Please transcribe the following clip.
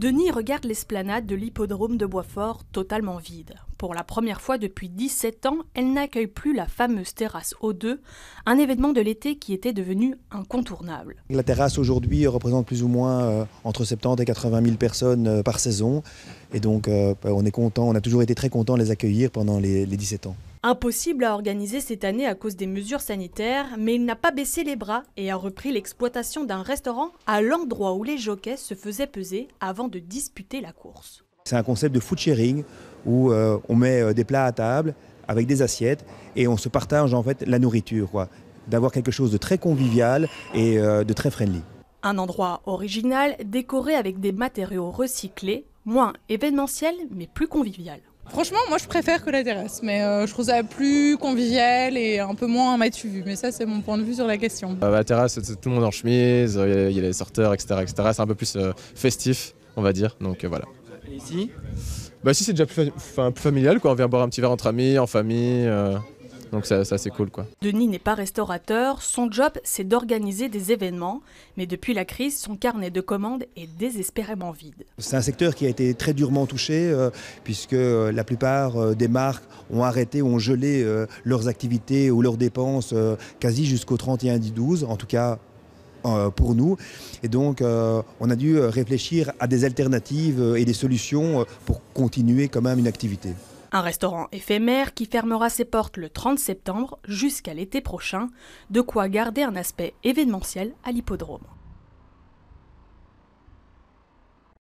Denis regarde l'esplanade de l'hippodrome de Boisfort totalement vide. Pour la première fois depuis 17 ans, elle n'accueille plus la fameuse terrasse O2, un événement de l'été qui était devenu incontournable. La terrasse aujourd'hui représente plus ou moins euh, entre 70 et 80 000 personnes euh, par saison. Et donc euh, on est content, on a toujours été très content de les accueillir pendant les 17 ans. Impossible à organiser cette année à cause des mesures sanitaires, mais il n'a pas baissé les bras et a repris l'exploitation d'un restaurant à l'endroit où les jockeys se faisaient peser avant de disputer la course. C'est un concept de food sharing où euh, on met euh, des plats à table avec des assiettes et on se partage en fait la nourriture, D'avoir quelque chose de très convivial et euh, de très friendly. Un endroit original, décoré avec des matériaux recyclés, moins événementiel mais plus convivial. Franchement, moi je préfère que la terrasse, mais euh, je trouve ça plus convivial et un peu moins un vu. Mais ça, c'est mon point de vue sur la question. Euh, la terrasse, c'est tout le monde en chemise, euh, il y, a les sorteurs, etc. etc. C'est un peu plus festif, on va dire. Donc voilà. Et ici Bah, ici, c'est déjà plus, plus familial, quoi. On vient boire un petit verre entre amis, en famille. Donc ça, c'est cool quoi. Denis n'est pas restaurateur, son job c'est d'organiser des événements, mais depuis la crise, son carnet de commandes est désespérément vide. C'est un secteur qui a été très durement touché euh, puisque euh, la plupart euh, des marques ont arrêté ou ont gelé leurs activités ou leurs dépenses quasi jusqu'au 31 12 en tout cas pour nous. Et donc, on a dû réfléchir à des alternatives et des solutions pour continuer quand même une activité. Un restaurant éphémère qui fermera ses portes le 30 septembre jusqu'à l'été prochain, de quoi garder un aspect événementiel à l'hippodrome.